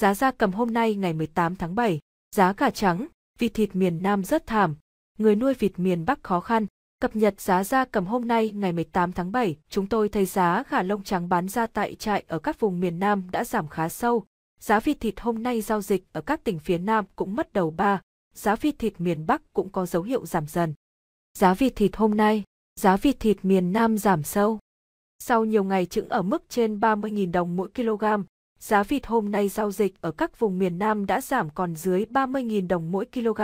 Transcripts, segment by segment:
Giá da cầm hôm nay ngày 18 tháng 7, giá cả trắng, vịt thịt miền Nam rất thảm, người nuôi vịt miền Bắc khó khăn. Cập nhật giá da cầm hôm nay ngày 18 tháng 7, chúng tôi thấy giá gà lông trắng bán ra tại trại ở các vùng miền Nam đã giảm khá sâu. Giá vịt thịt hôm nay giao dịch ở các tỉnh phía Nam cũng mất đầu ba, giá vịt thịt miền Bắc cũng có dấu hiệu giảm dần. Giá vịt thịt hôm nay, giá vịt thịt miền Nam giảm sâu. Sau nhiều ngày chững ở mức trên 30.000 đồng mỗi kg, Giá vịt hôm nay giao dịch ở các vùng miền Nam đã giảm còn dưới 30.000 đồng mỗi kg.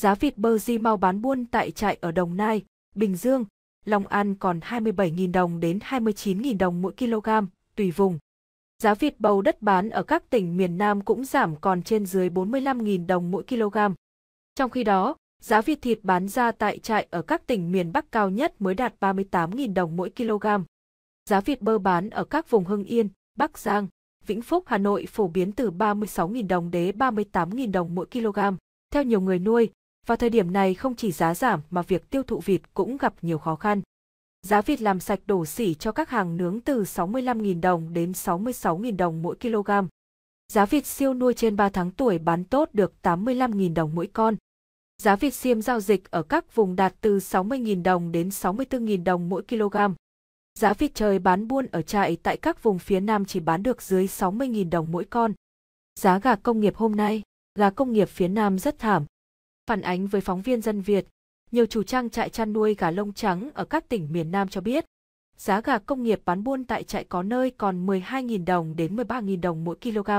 Giá vịt bơ di mau bán buôn tại trại ở Đồng Nai, Bình Dương, Long An còn 27.000 đồng đến 29.000 đồng mỗi kg, tùy vùng. Giá vịt bầu đất bán ở các tỉnh miền Nam cũng giảm còn trên dưới 45.000 đồng mỗi kg. Trong khi đó, giá vịt thịt bán ra tại trại ở các tỉnh miền Bắc cao nhất mới đạt 38.000 đồng mỗi kg. Giá vịt bơ bán ở các vùng Hưng Yên, Bắc Giang, Vĩnh Phúc, Hà Nội phổ biến từ 36.000 đồng đến 38.000 đồng mỗi kg. Theo nhiều người nuôi, vào thời điểm này không chỉ giá giảm mà việc tiêu thụ vịt cũng gặp nhiều khó khăn. Giá vịt làm sạch đổ xỉ cho các hàng nướng từ 65.000 đồng đến 66.000 đồng mỗi kg. Giá vịt siêu nuôi trên 3 tháng tuổi bán tốt được 85.000 đồng mỗi con. Giá vịt xiêm giao dịch ở các vùng đạt từ 60.000 đồng đến 64.000 đồng mỗi kg. Giá vịt trời bán buôn ở trại tại các vùng phía Nam chỉ bán được dưới 60.000 đồng mỗi con. Giá gà công nghiệp hôm nay, gà công nghiệp phía Nam rất thảm. Phản ánh với phóng viên dân Việt, nhiều chủ trang trại chăn nuôi gà lông trắng ở các tỉnh miền Nam cho biết, giá gà công nghiệp bán buôn tại trại có nơi còn 12.000 đồng đến 13.000 đồng mỗi kg.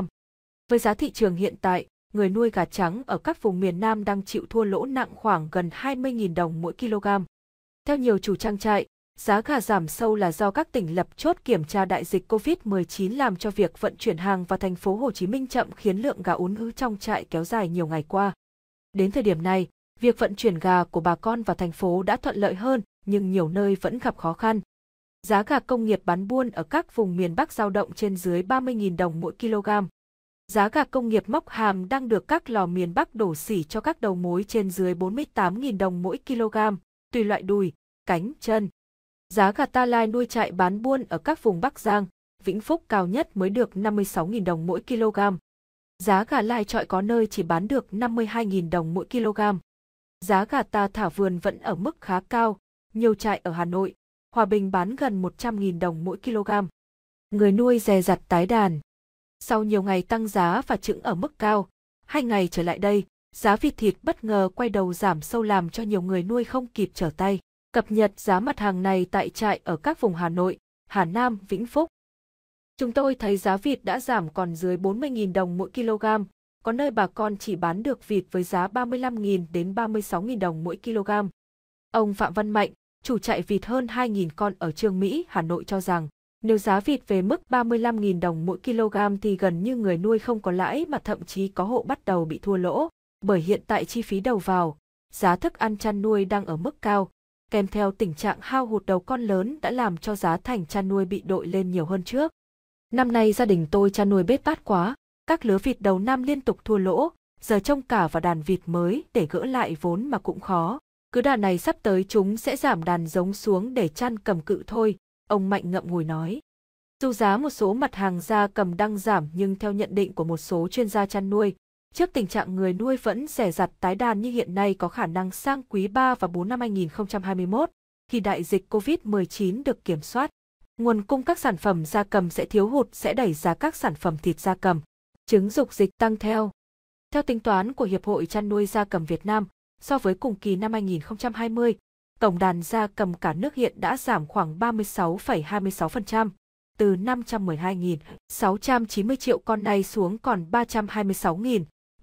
Với giá thị trường hiện tại, người nuôi gà trắng ở các vùng miền Nam đang chịu thua lỗ nặng khoảng gần 20.000 đồng mỗi kg. Theo nhiều chủ trang trại, Giá gà giảm sâu là do các tỉnh lập chốt kiểm tra đại dịch COVID-19 làm cho việc vận chuyển hàng vào thành phố Hồ Chí Minh chậm khiến lượng gà ún ứ trong trại kéo dài nhiều ngày qua. Đến thời điểm này, việc vận chuyển gà của bà con vào thành phố đã thuận lợi hơn, nhưng nhiều nơi vẫn gặp khó khăn. Giá gà công nghiệp bán buôn ở các vùng miền Bắc giao động trên dưới 30.000 đồng mỗi kg. Giá gà công nghiệp móc hàm đang được các lò miền Bắc đổ xỉ cho các đầu mối trên dưới 48.000 đồng mỗi kg, tùy loại đùi, cánh, chân. Giá gà ta lai nuôi trại bán buôn ở các vùng Bắc Giang, Vĩnh Phúc cao nhất mới được 56.000 đồng mỗi kg. Giá gà lai trọi có nơi chỉ bán được 52.000 đồng mỗi kg. Giá gà ta thả vườn vẫn ở mức khá cao, nhiều trại ở Hà Nội, Hòa Bình bán gần 100.000 đồng mỗi kg. Người nuôi dè dặt tái đàn. Sau nhiều ngày tăng giá và trứng ở mức cao, hai ngày trở lại đây, giá vịt thịt bất ngờ quay đầu giảm sâu làm cho nhiều người nuôi không kịp trở tay cập nhật giá mặt hàng này tại trại ở các vùng Hà Nội, Hà Nam, Vĩnh Phúc. Chúng tôi thấy giá vịt đã giảm còn dưới 40.000 đồng mỗi kg, có nơi bà con chỉ bán được vịt với giá 35.000 đến 36.000 đồng mỗi kg. Ông Phạm Văn Mạnh, chủ trại vịt hơn 2.000 con ở Trường Mỹ, Hà Nội cho rằng, nếu giá vịt về mức 35.000 đồng mỗi kg thì gần như người nuôi không có lãi mà thậm chí có hộ bắt đầu bị thua lỗ, bởi hiện tại chi phí đầu vào, giá thức ăn chăn nuôi đang ở mức cao, kèm theo tình trạng hao hụt đầu con lớn đã làm cho giá thành chăn nuôi bị đội lên nhiều hơn trước. Năm nay gia đình tôi chăn nuôi bết bát quá, các lứa vịt đầu năm liên tục thua lỗ, giờ trông cả vào đàn vịt mới để gỡ lại vốn mà cũng khó. Cứ đàn này sắp tới chúng sẽ giảm đàn giống xuống để chăn cầm cự thôi, ông Mạnh ngậm ngùi nói. Dù giá một số mặt hàng gia cầm đang giảm nhưng theo nhận định của một số chuyên gia chăn nuôi, Trước tình trạng người nuôi vẫn rẻ rặt tái đàn như hiện nay có khả năng sang quý 3 và 4 năm 2021, khi đại dịch COVID-19 được kiểm soát, nguồn cung các sản phẩm gia cầm sẽ thiếu hụt sẽ đẩy giá các sản phẩm thịt gia cầm, trứng dục dịch tăng theo. Theo tính toán của Hiệp hội chăn nuôi gia cầm Việt Nam, so với cùng kỳ năm 2020, tổng đàn gia cầm cả nước hiện đã giảm khoảng 36,26%, từ 512.690 triệu con nay xuống còn 326.000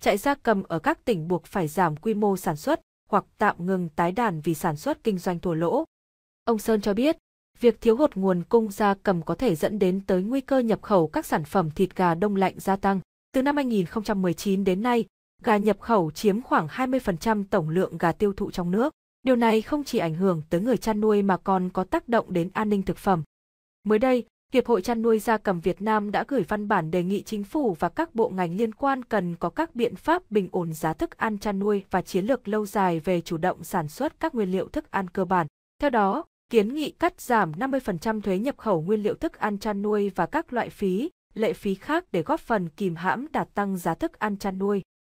trại gia cầm ở các tỉnh buộc phải giảm quy mô sản xuất hoặc tạm ngừng tái đàn vì sản xuất kinh doanh thua lỗ. Ông Sơn cho biết, việc thiếu hụt nguồn cung gia cầm có thể dẫn đến tới nguy cơ nhập khẩu các sản phẩm thịt gà đông lạnh gia tăng. Từ năm 2019 đến nay, gà nhập khẩu chiếm khoảng 20% tổng lượng gà tiêu thụ trong nước. Điều này không chỉ ảnh hưởng tới người chăn nuôi mà còn có tác động đến an ninh thực phẩm. Mới đây, Hiệp hội chăn nuôi gia cầm Việt Nam đã gửi văn bản đề nghị chính phủ và các bộ ngành liên quan cần có các biện pháp bình ổn giá thức ăn chăn nuôi và chiến lược lâu dài về chủ động sản xuất các nguyên liệu thức ăn cơ bản. Theo đó, kiến nghị cắt giảm 50% thuế nhập khẩu nguyên liệu thức ăn chăn nuôi và các loại phí, lệ phí khác để góp phần kìm hãm đạt tăng giá thức ăn chăn nuôi.